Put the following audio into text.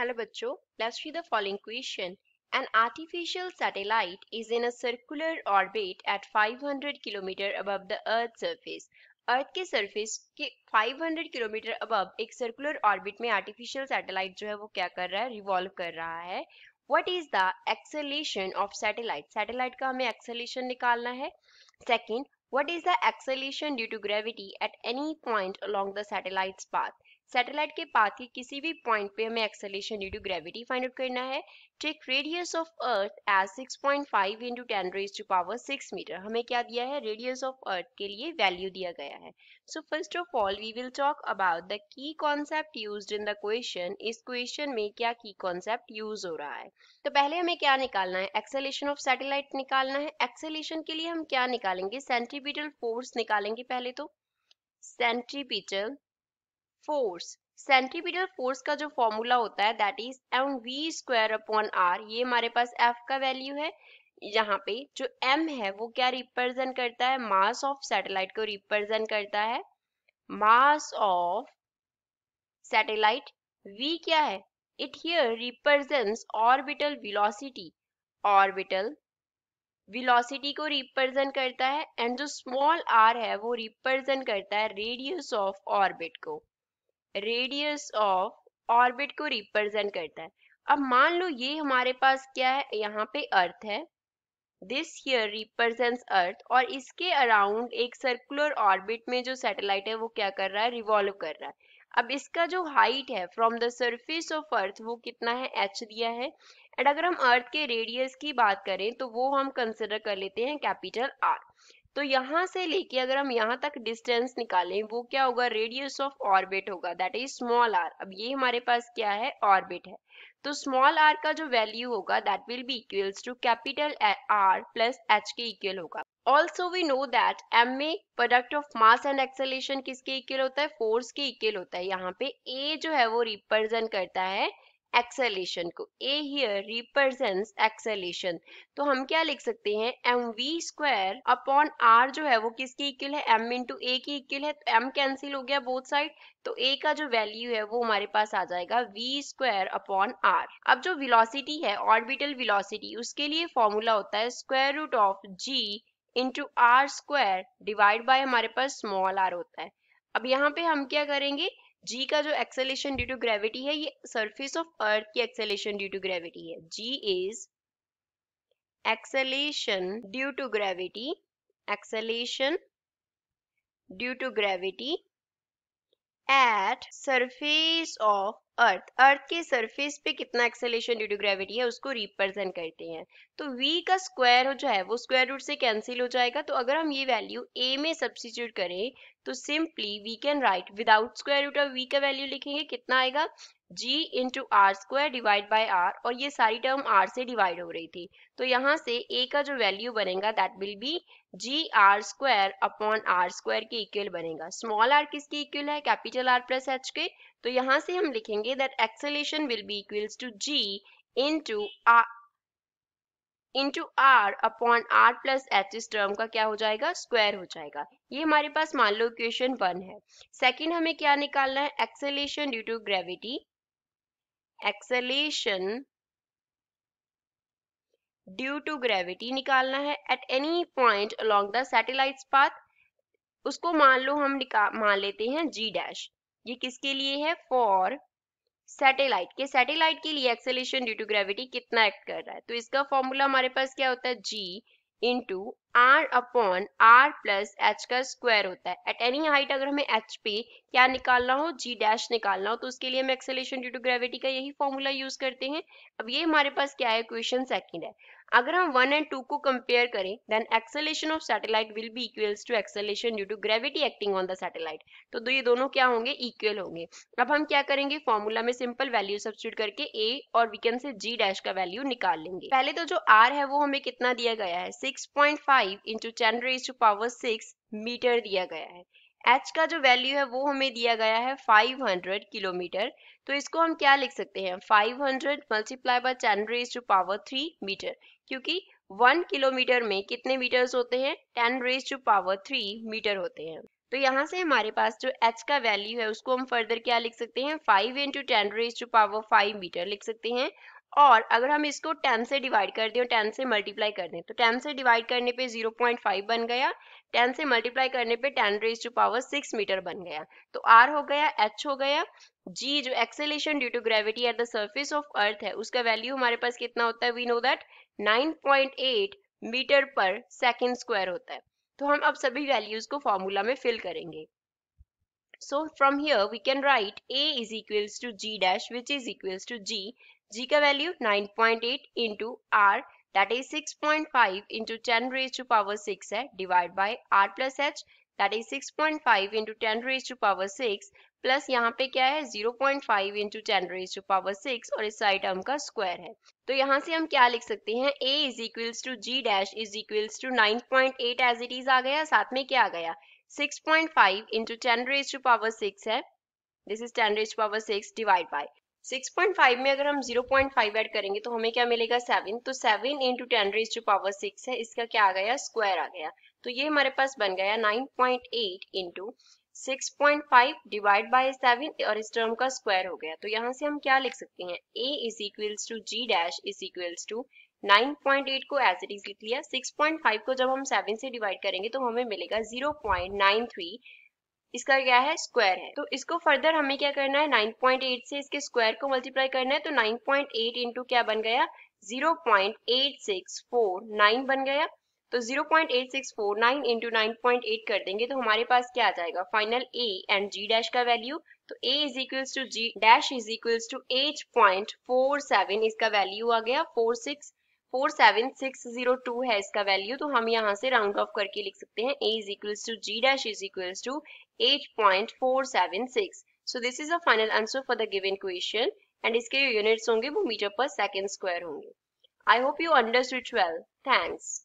hello बच्चों let's see the following question an artificial satellite is in a circular orbit at 500 kilometre above the earth surface earth के surface के 500 kilometre above एक circular orbit में artificial satellite जो है वो क्या कर रहा है रिवॉल्व कर रहा है what is the acceleration of satellite satellite का हमें एक्सेलेशन निकालना है second what is the acceleration due to gravity at any point along the satellite's path satellite के पाथ के किसी भी पॉइंट पे हमें acceleration due to gravity find out करना है take radius of earth as 6.5 point five into ten raise to power six metre हमें क्या दिया है रेडियस ऑफ अर्थ के लिए वैल्यू दिया गया है so first of all we will talk about the key concept use in the question इस क्वेश्चन में क्या की कॉन्सेप्ट यूज हो रहा है तो पहले हमें क्या निकालना है एक्सेलेशन ऑफ सैटेलाइट निकालना है एक्सेलेशन के लिए हम क्या निकालेंगे सेंट्रीपिटल फोर्स निकालेंगे पहले तो सेंट्रीपिटल फोर्स सेंट्रीपिटल फोर्स का जो फॉर्मूला होता है that is M V square upon R ये हमारे पास एफ का वैल्यू है यहाँ पे जो एम है वो क्या रिप्रेजेंट करता है मास ऑफ सैटेलाइट को रिप्रेजेंट करता है मास ऑफ सैटेलाइट वी क्या है it here represents orbital velocity orbital velocity को रिप्रेजेंट करता है एंड जो स्मॉल आर है वो रिप्रेजेंट करता है रेडियस ऑफ ऑर्बिट को रेडियस ऑफ ऑर्बिट को रिप्रेजेंट करता है अब मान लो ये हमारे पास क्या है यहाँ पे अर्थ है दिस हियर रिप्रेजेंट्स अर्थ और इसके अराउंड एक सर्कुलर ऑर्बिट में जो सैटेलाइट है वो क्या कर रहा है रिवॉल्व कर रहा है अब इसका जो हाइट है from the surface of earth वो कितना है एच दिया है एंड अगर हम अर्थ के रेडियस की बात करें तो वो हम कंसिडर कर लेते हैं कैपिटल आर तो यहाँ से लेके अगर हम यहाँ तक डिस्टेंस निकालें वो क्या होगा रेडियस ऑफ ऑर्बिट होगा दैट इज स्मॉल आर अब ये हमारे पास क्या है ऑर्बिट है तो स्मॉल आर का जो वैल्यू होगा that will be equals to capital R plus H के इक्वल होगा also we know that M में product of mass and acceleration किसके इक्वल होता है फोर्स के इक्वल होता है यहाँ पे ए जो है वो रिप्रेजेंट करता है एक्सेलेशन को ए हियर रिप्रेजेंट्स एक्सेलेशन तो हम क्या लिख सकते हैं M V square upon R जो है वो किसकी इक्वल है एम इंटू ए की इक्वल है तो एम कैंसिल हो गया बोथ साइड तो ए का जो वैल्यू है वो हमारे पास आ जाएगा वी स्क्वायर अपॉन आर अब जो विलोसिटी है ऑर्बिटल विलोसिटी उसके लिए फॉर्मूला होता है square root of G into R square divide by हमारे पास स्मॉल आर होता है अब यहाँ पे हम क्या करेंगे जी का जो एक्सेलेशन ड्यू टू ग्रेविटी है ये सरफेस ऑफ अर्थ की एक्सेलेशन ड्यू टू ग्रेविटी है G is acceleration due to gravity acceleration due to gravity at surface of earth earth के सरफेस पे कितना एक्सेलेशन ड्यू टू ग्रेविटी है उसको रिप्रेजेंट करते हैं तो v का स्क्वायर हो जो है वो स्क्वायर रूट से कैंसिल हो जाएगा तो अगर हम ये वैल्यू a में सब्सिट्यूट करें तो simply we can write without square root of v का वैल्यू लिखेंगे कितना आएगा g into R square divide by R और ये सारी टर्म r से डिवाइड हो रही थी तो यहाँ से a का जो वैल्यू बनेगा that will be G R square upon R square के इक्वल बनेगा स्मॉल r किसके इक्वल है कैपिटल r प्लस एच के तो यहाँ से हम लिखेंगे that acceleration will be equals to G into into R upon R plus H इस टर्म का क्या हो जाएगा स्क्वायर हो जाएगा ये हमारे पास मान लो इक्वेशन वन है सेकेंड हमें क्या निकालना है acceleration due to gravity acceleration due to gravity निकालना है at any point along the satellite path उसको मान लो हम निकाल मान लेते हैं जी डैश ये किसके लिए है फॉर सैटेलाइट के सैटेलाइट के लिए एक्सेलेशन ड्यू टू ग्रेविटी कितना एक्ट कर रहा है तो इसका फॉर्मूला हमारे पास क्या होता है g into R upon R plus h का स्क्वायर होता है एट एनी हाइट अगर हमें एच पे क्या निकालना हो जी डैश निकालना हो तो उसके लिए हम एक्सेलेशन ड्यू टू ग्रेविटी का यही फॉर्मूला यूज करते हैं अब ये हमारे पास क्या है क्वेश्चन सेकेंड है अगर हम वन एंड टू को कंपेयर करें then acceleration of satellite will be equals to acceleration due to gravity acting on the satellite तो ये दोनों क्या होंगे इक्वल होंगे अब हम क्या करेंगे फॉर्मूला में सिंपल वैल्यू सब्सिट्यूट करके ए और we can say ji dash का वैल्यू निकाल लेंगे पहले तो जो आर है वो हमें कितना दिया गया है six point five five into ten raise to power six metre दिया गया है एच का जो वैल्यू है वो हमें दिया गया है 500 किलोमीटर तो इसको हम क्या लिख सकते हैं 500 hundred multiply by ten raise to power three metre क्योंकि वन किलोमीटर में कितने मीटर्स होते हैं ten raise to power three metre होते हैं तो यहाँ से हमारे पास जो h का वैल्यू है उसको हम फर्दर क्या लिख सकते हैं 5 into ten raise to power 5 metre लिख सकते हैं और अगर हम इसको 10 से डिवाइड कर दें और 10 से मल्टीप्लाई कर दें तो 10 से डिवाइड करने पे 0.5 बन गया 10 से मल्टीप्लाई करने पे 10 रेज टू पावर 6 मीटर बन गया तो आर हो गया एच हो गया जी जो acceleration due to gravity at the surface of earth है उसका वैल्यू हमारे पास कितना होता है we know that 9.8 metre per second square होता है तो हम अब सभी वैल्यूज को फॉर्मूला में फिल करेंगे So from here we can write A is equals to G dash which is equals to G g का value 9.8 point eight into R that is six point five into ten raise to power six है divide by R plus h that is six point five into ten raise to power six plus यहाँ पे क्या है 0.5 point five into ten raise to power six और इस side term का square है तो यहाँ से हम क्या लिख सकते हैं a is equals to g dash is equals to nine point eight as it is आ गया साथ में क्या आ गया 6.5 point five into ten raise to power six है this is ten raise to power six divide by 6.5 में अगर हम 0.5 ऐड करेंगे तो हमें क्या मिलेगा 7 तो 7 into ten raise to power 6 है इसका क्या आ गया स्क्वायर आ गया तो ये हमारे पास बन गया 9.8 into six point five divide by seven और इस टर्म का स्क्वायर हो गया तो यहाँ से हम क्या लिख सकते हैं a is equals to g dash is equals to 9.8 को एज इट इज लिख लिया 6.5 को जब हम 7 से डिवाइड करेंगे तो हमें मिलेगा 0.93 इसका क्या है स्क्वायर है तो इसको फर्दर हमें क्या करना है 9.8 से इसके स्क्वायर को मल्टीप्लाई करना है तो 9.8 इंटू क्या बन गया 0.8649 बन गया तो 0.8649 इंटू एट कर देंगे तो हमारे पास क्या आ जाएगा final a and g dash का वैल्यू तो a is equal to g dash is equal to eight point four seven इसका वैल्यू आ गया four six four seven six zero two है इसका वैल्यू तो हम यहाँ से राउंड ऑफ करके लिख सकते हैं a is equals to g dash is equal to eight point four seven six so this is the final answer for the given question and इसके जो यूनिट्स होंगे वो मीटर पर सेकेंड स्क्वायर होंगे I hope you understood twelve thanks